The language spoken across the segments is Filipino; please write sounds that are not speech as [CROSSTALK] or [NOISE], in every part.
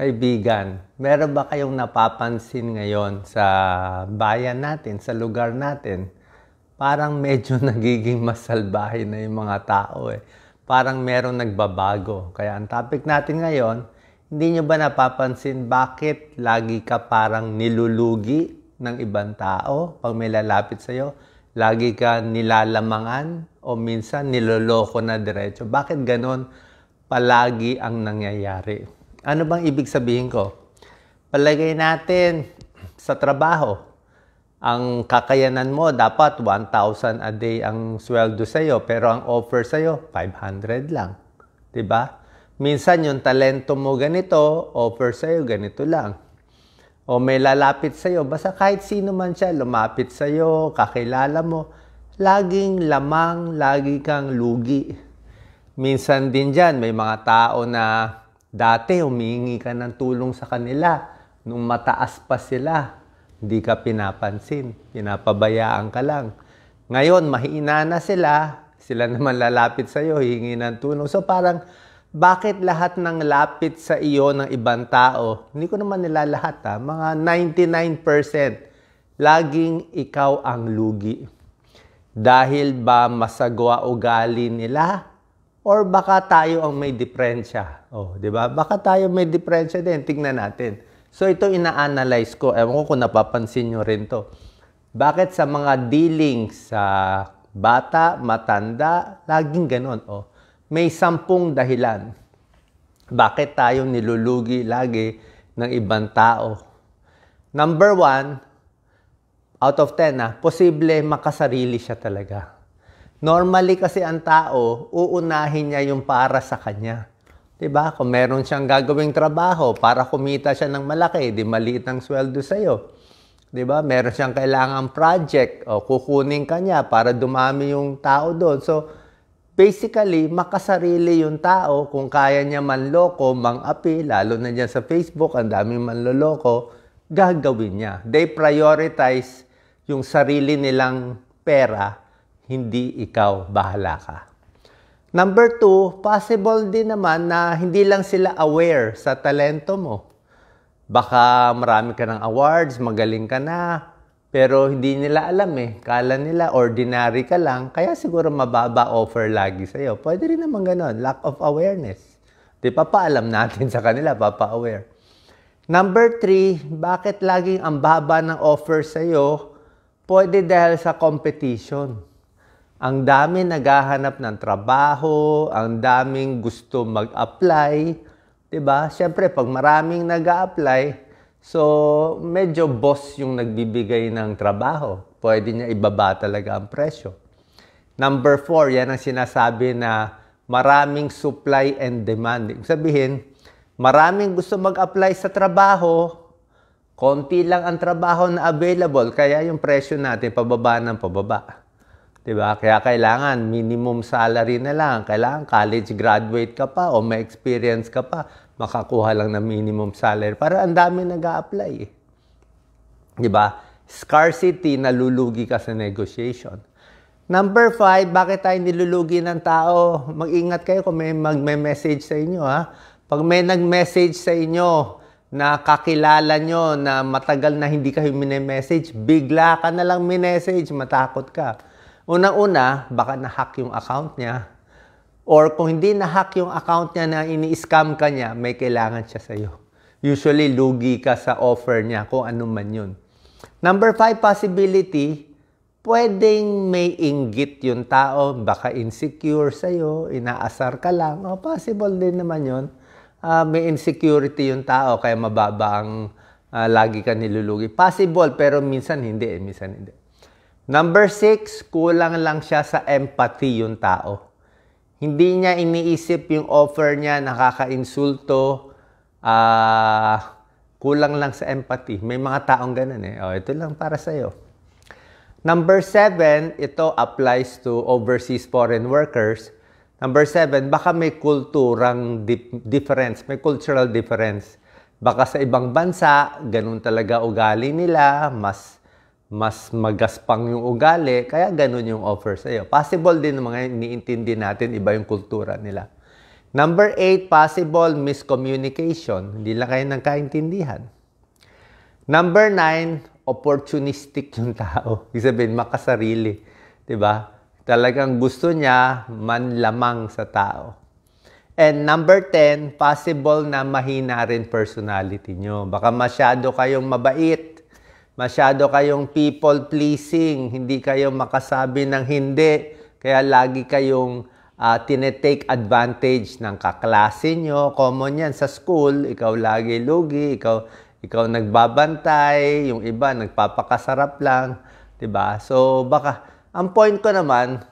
kaibigan, meron ba kayong napapansin ngayon sa bayan natin, sa lugar natin? Parang medyo [LAUGHS] nagiging masalbahe na yung mga tao eh. Parang meron nagbabago. Kaya ang topic natin ngayon, hindi nyo ba napapansin bakit lagi ka parang nilulugi ng ibang tao pag may lalapit sa'yo? Lagi ka nilalamangan o minsan niloloko na diretso? Bakit ganon palagi ang nangyayari? Ano bang ibig sabihin ko? Palagay natin sa trabaho, ang kakayanan mo dapat 1,000 a day ang sweldo sa'yo, pero ang offer sa'yo, 500 lang. ba? Diba? Minsan yung talento mo ganito, offer sa'yo ganito lang. O may lalapit sa'yo, basta kahit sino man siya, lumapit sa'yo, kakilala mo, laging lamang, lagi kang lugi. Minsan din dyan, may mga tao na Dati humingi ka ng tulong sa kanila nung mataas pa sila. Hindi ka pinapansin, pinapabayaan ka lang. Ngayon, mahina na sila, sila naman lalapit sa iyo, hihingi ng tulong. So parang, bakit lahat ng lapit sa iyo ng ibang tao, hindi ko naman nila lahat ha, ah, mga 99%, laging ikaw ang lugi. Dahil ba masagwa ugali nila? Or baka tayo ang may diferensya. Oh, 'di ba? Baka tayo may diferensya din, tingnan natin. So ito ina-analyze ko. Ewan ko kung napapansin niyo rin to. Bakit sa mga dealings sa bata, matanda, laging ganon. Oh. May sampung dahilan. Bakit tayo nilulugi lagi ng ibang tao? Number one, out of ten, ah, posible makasarili siya talaga. Normally kasi ang tao, uunahin niya yung para sa kanya. 'Di ba? Kung meron siyang gagawing trabaho para kumita siya ng malaki, di maliit ang sweldo sa'yo. iyo. 'Di ba? Meron siyang kailangang project o kukunin niya para dumami yung tao doon. So basically, makasarili yung tao kung kaya niya manloko, mangapi, lalo na diyan sa Facebook, ang daming manloloko, gagawin niya. They prioritize yung sarili nilang pera hindi ikaw bahala ka. Number two, possible din naman na hindi lang sila aware sa talento mo. Baka marami ka ng awards, magaling ka na, pero hindi nila alam eh. Kala nila ordinary ka lang, kaya siguro mababa offer lagi sa'yo. Pwede rin naman ganun, lack of awareness. Di pa paalam natin sa kanila, papa-aware. Number three, bakit laging ang baba ng offer sa'yo? Pwede dahil sa competition ang dami naghahanap ng trabaho, ang daming gusto mag-apply, 'di ba? Syempre pag maraming nag-apply, so medyo boss yung nagbibigay ng trabaho. Pwede niya ibaba talaga ang presyo. Number four, yan ang sinasabi na maraming supply and demand. sabihin, maraming gusto mag-apply sa trabaho, konti lang ang trabaho na available, kaya yung presyo natin pababa ng pababa. Diba? Kaya kailangan minimum salary na lang. Kailangan college graduate ka pa o may experience ka pa, makakuha lang ng minimum salary para ang dami nag-a-apply. Eh. 'Di ba? Scarcity nalulugi ka sa negotiation. Number five, bakit tayo nilulugi ng tao? Mag-ingat kayo kung may mag-message sa inyo ha. Pag may nag-message sa inyo, na kakilala nyo na matagal na hindi kayo minemessage, bigla ka na lang minemessage, matakot ka. Unang-una, baka na-hack yung account niya. Or kung hindi na-hack yung account niya na ini-scam ka niya, may kailangan siya sa'yo. Usually, lugi ka sa offer niya kung ano man yun. Number five possibility, pwedeng may inggit yung tao, baka insecure sa'yo, inaasar ka lang. O, oh, possible din naman yun. Uh, may insecurity yung tao, kaya mababa ang uh, lagi ka nilulugi. Possible, pero minsan hindi eh, minsan hindi. Number six, kulang lang siya sa empathy yung tao. Hindi niya iniisip yung offer niya, nakakainsulto, uh, kulang lang sa empathy. May mga taong ganun eh. Oh, ito lang para sa'yo. Number seven, ito applies to overseas foreign workers. Number seven, baka may kulturang difference, may cultural difference. Baka sa ibang bansa, ganun talaga ugali nila, mas mas magaspang yung ugali, kaya ganun yung offer sa iyo. Possible din mga iniintindi natin, iba yung kultura nila. Number eight, possible miscommunication. Hindi lang kayo kaintindihan. Number nine, opportunistic [LAUGHS] yung tao. Ibig sabihin, makasarili. ba? Diba? Talagang gusto niya manlamang sa tao. And number 10, possible na mahina rin personality nyo. Baka masyado kayong mabait Masyado kayong people pleasing, hindi kayo makasabi ng hindi, kaya lagi kayong uh, tinetake advantage ng kaklase nyo. Common yan sa school, ikaw lagi lugi, ikaw, ikaw nagbabantay, yung iba nagpapakasarap lang, 'di ba? So baka ang point ko naman,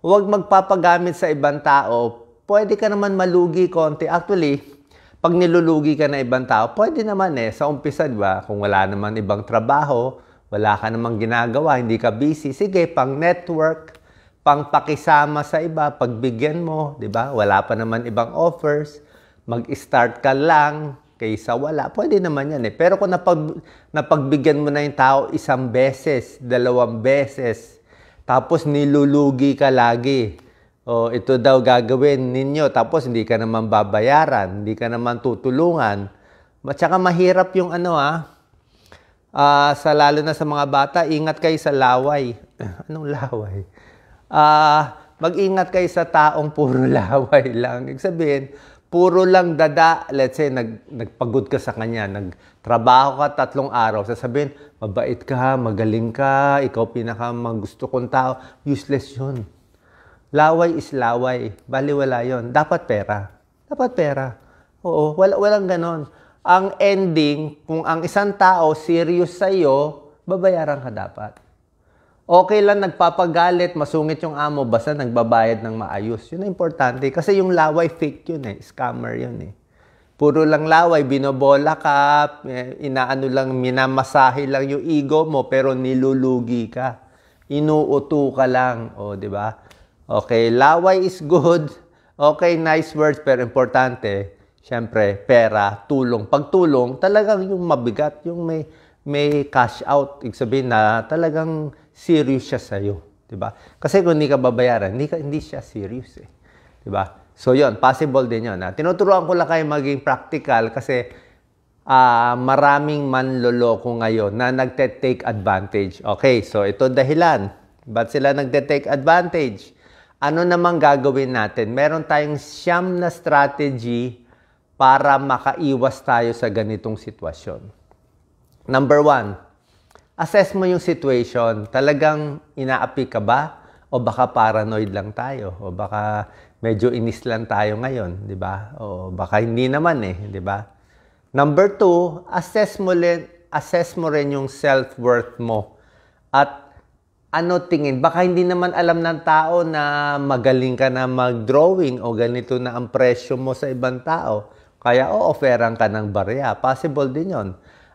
huwag magpapagamit sa ibang tao. Pwede ka naman malugi konti. Actually, pag nilulugi ka na ibang tao, pwede naman eh. Sa umpisa, di ba? Kung wala naman ibang trabaho, wala ka namang ginagawa, hindi ka busy, sige, pang network, pang pakisama sa iba, pagbigyan mo, di ba? Wala pa naman ibang offers, mag-start ka lang, kaysa wala. Pwede naman yan eh. Pero kung napag, napagbigyan mo na yung tao isang beses, dalawang beses, tapos nilulugi ka lagi, o oh, ito daw gagawin ninyo tapos hindi ka naman babayaran, hindi ka naman tutulungan. At saka mahirap yung ano ah, uh, sa lalo na sa mga bata, ingat kayo sa laway. [LAUGHS] Anong laway? Uh, mag-ingat kayo sa taong puro [LAUGHS] laway lang. Ibig sabihin, puro lang dada. Let's say, nag, nagpagod ka sa kanya, nagtrabaho ka tatlong araw. Sasabihin, mabait ka, magaling ka, ikaw pinaka gusto kong tao. Useless yun. Laway is laway. Baliwala yon. Dapat pera. Dapat pera. Oo, wala, walang ganon. Ang ending, kung ang isang tao serious sa'yo, babayaran ka dapat. Okay lang nagpapagalit, masungit yung amo, basta nagbabayad ng maayos. Yun ang importante. Kasi yung laway, fake yun eh. Scammer yun eh. Puro lang laway, binobola ka, eh, inaano lang, minamasahe lang yung ego mo, pero nilulugi ka. Inuuto ka lang. O, di ba? Okay, laway is good. Okay, nice words, pero importante, syempre, pera, tulong. Pagtulong, talagang yung mabigat, yung may, may cash out. Ibig sabihin na talagang serious siya sa iyo, 'di ba? Kasi kung hindi ka babayaran, hindi, ka, hindi siya serious eh. ba? So yon possible din yon. Ha? Tinuturuan ko lang kayo maging practical kasi uh, maraming manloloko ngayon na nagte-take advantage. Okay, so ito dahilan. Ba't sila nagte-take advantage? ano namang gagawin natin? Meron tayong siyam na strategy para makaiwas tayo sa ganitong sitwasyon. Number one, assess mo yung situation. Talagang inaapi ka ba? O baka paranoid lang tayo? O baka medyo inis lang tayo ngayon? Di ba? O baka hindi naman eh. Di ba? Number two, assess mo, rin, assess mo rin yung self-worth mo at ano tingin? Baka hindi naman alam ng tao na magaling ka na mag-drawing o ganito na ang presyo mo sa ibang tao. Kaya o offeran ka ng barya. Possible din yon.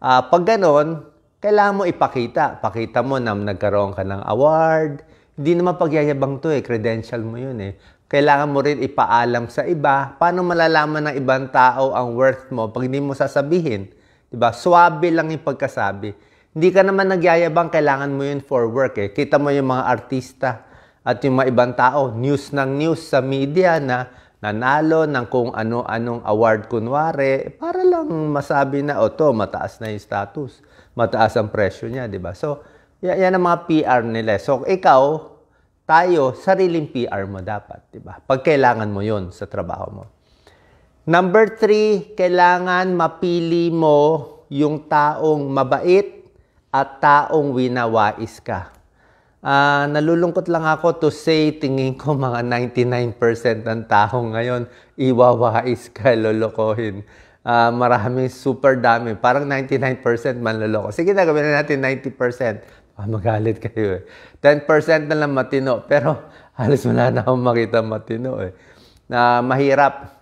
Uh, ah, pag ganon, kailangan mo ipakita. Pakita mo na nagkaroon ka ng award. Hindi naman pagyayabang to eh. Credential mo yun eh. Kailangan mo rin ipaalam sa iba. Paano malalaman ng ibang tao ang worth mo pag hindi mo sasabihin? Diba? Swabe lang yung pagkasabi hindi ka naman nagyayabang, kailangan mo yun for work eh. Kita mo yung mga artista at yung mga ibang tao, news ng news sa media na nanalo ng kung ano-anong award kunwari para lang masabi na, o to, mataas na yung status. Mataas ang presyo niya, di ba? So, yan, yan ang mga PR nila. So, ikaw, tayo, sariling PR mo dapat, di ba? Pag kailangan mo yon sa trabaho mo. Number three, kailangan mapili mo yung taong mabait at taong winawais ka. Uh, nalulungkot lang ako to say, tingin ko mga 99% ng tao ngayon, iwawais ka, lolokohin. Uh, ah, maraming super dami. Parang 99% manloloko. Sige na, gawin na natin 90%. Ah, magalit kayo eh. 10% na lang matino. Pero halos wala na akong makita matino eh. Na uh, mahirap.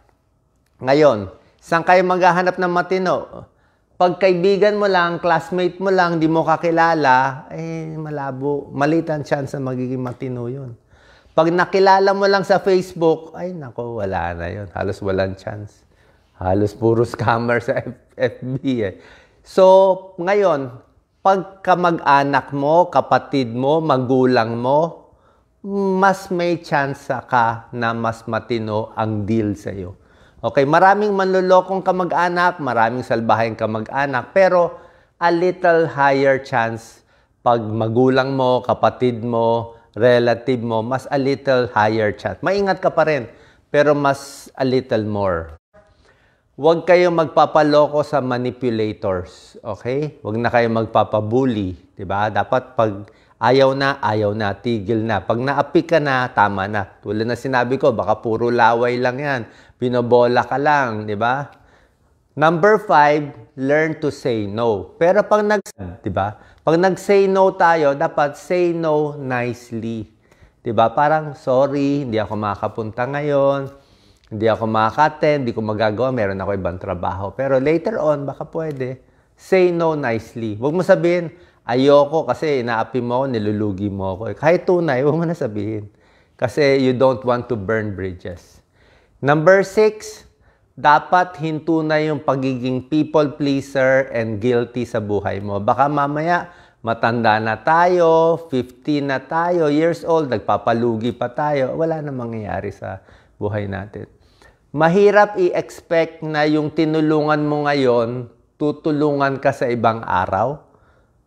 Ngayon, saan kayo maghahanap ng matino? pagkaibigan mo lang, classmate mo lang, di mo kakilala, eh malabo. Maliit ang chance na magiging matino yun. Pag nakilala mo lang sa Facebook, ay nako, wala na yun. Halos walang chance. Halos puro scammer sa FB eh. So, ngayon, pagka mag-anak mo, kapatid mo, magulang mo, mas may chance ka na mas matino ang deal sa'yo. Okay, maraming manlolokong kamag-anak, maraming salbahay kamag-anak, pero a little higher chance pag magulang mo, kapatid mo, relative mo, mas a little higher chance. Maingat ka pa rin, pero mas a little more. Huwag kayong magpapaloko sa manipulators, okay? Huwag na kayong magpapabully, 'di ba? Dapat pag ayaw na, ayaw na, tigil na. Pag naapi ka na, tama na. Tulad na sinabi ko, baka puro laway lang 'yan binobola ka lang, di ba? Number five, learn to say no. Pero pag nag, di ba? Pag nag-say no tayo, dapat say no nicely. Di ba? Parang, sorry, hindi ako makapunta ngayon. Hindi ako makaka-attend, hindi ko magagawa, meron ako ibang trabaho. Pero later on, baka pwede. Say no nicely. Huwag mo sabihin, ayoko kasi inaapi mo ako, nilulugi mo ako. Kahit tunay, huwag mo na sabihin. Kasi you don't want to burn bridges. Number six, dapat hinto na yung pagiging people pleaser and guilty sa buhay mo. Baka mamaya, matanda na tayo, 15 na tayo, years old, nagpapalugi pa tayo. Wala na mangyayari sa buhay natin. Mahirap i-expect na yung tinulungan mo ngayon, tutulungan ka sa ibang araw.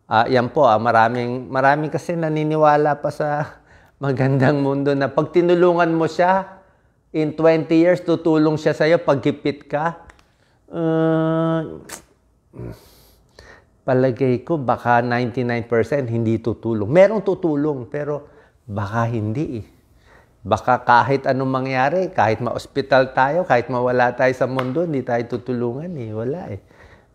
Uh, yan po, ah, maraming, maraming kasi naniniwala pa sa [LAUGHS] magandang mundo na pag tinulungan mo siya, in 20 years, tutulong siya sa'yo pag hipit ka. Uh, palagay ko, baka 99% hindi tutulong. Merong tutulong, pero baka hindi eh. Baka kahit anong mangyari, kahit ma-hospital tayo, kahit mawala tayo sa mundo, hindi tayo tutulungan eh. Wala eh.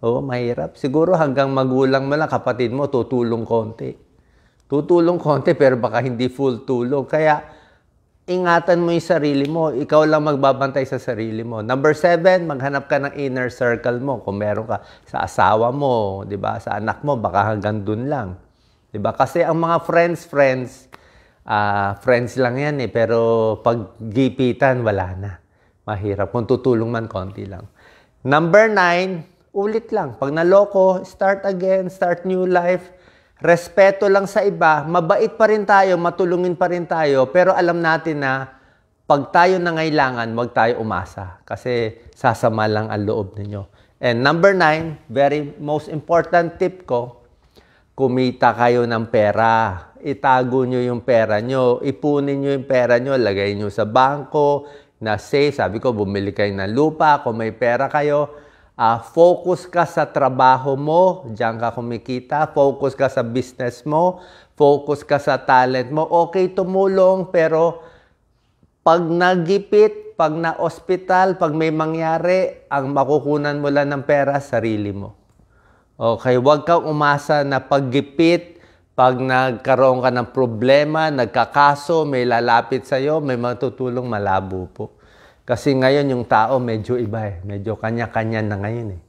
Oo, mahirap. Siguro hanggang magulang mo lang, kapatid mo, tutulong konti. Tutulong konti, pero baka hindi full tulong. Kaya, ingatan mo yung sarili mo. Ikaw lang magbabantay sa sarili mo. Number seven, maghanap ka ng inner circle mo. Kung meron ka sa asawa mo, di ba? Sa anak mo, baka hanggang dun lang. Di ba? Kasi ang mga friends, friends, uh, friends lang yan eh. Pero pag gipitan, wala na. Mahirap. Kung tutulong man, konti lang. Number nine, ulit lang. Pag naloko, start again, start new life respeto lang sa iba, mabait pa rin tayo, matulungin pa rin tayo, pero alam natin na pag tayo nangailangan, huwag tayo umasa kasi sasama lang ang loob ninyo. And number nine, very most important tip ko, kumita kayo ng pera. Itago nyo yung pera nyo. Ipunin nyo yung pera nyo. Lagay nyo sa bangko na say, Sabi ko, bumili kayo ng lupa kung may pera kayo Uh, focus ka sa trabaho mo, diyan ka kumikita. Focus ka sa business mo, focus ka sa talent mo. Okay, tumulong, pero pag nagipit, pag na-ospital, pag may mangyari, ang makukunan mo lang ng pera, sarili mo. Okay, huwag kang umasa na paggipit, pag nagkaroon ka ng problema, nagkakaso, may lalapit sa'yo, may matutulong, malabo po. Kasi ngayon yung tao medyo iba eh. Medyo kanya-kanya na ngayon eh.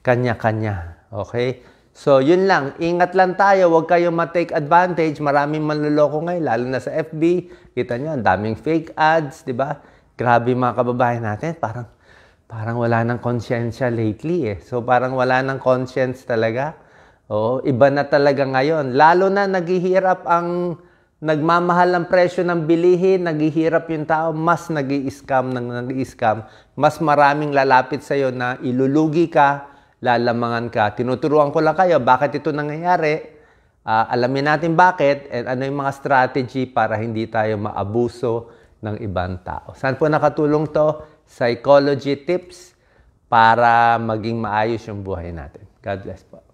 Kanya-kanya. Okay? So, yun lang. Ingat lang tayo. Huwag kayong ma-take advantage. Maraming manloloko ngayon, lalo na sa FB. Kita nyo, ang daming fake ads, di ba? Grabe mga kababayan natin. Parang, parang wala ng konsyensya lately eh. So, parang wala ng conscience talaga. Oo, iba na talaga ngayon. Lalo na naghihirap ang nagmamahal ang presyo ng bilihin, naghihirap yung tao, mas nag scam ng nag scam mas maraming lalapit sa'yo na ilulugi ka, lalamangan ka. Tinuturuan ko lang kayo bakit ito nangyayari. Uh, alamin natin bakit at ano yung mga strategy para hindi tayo maabuso ng ibang tao. Saan po nakatulong to? Psychology tips para maging maayos yung buhay natin. God bless po.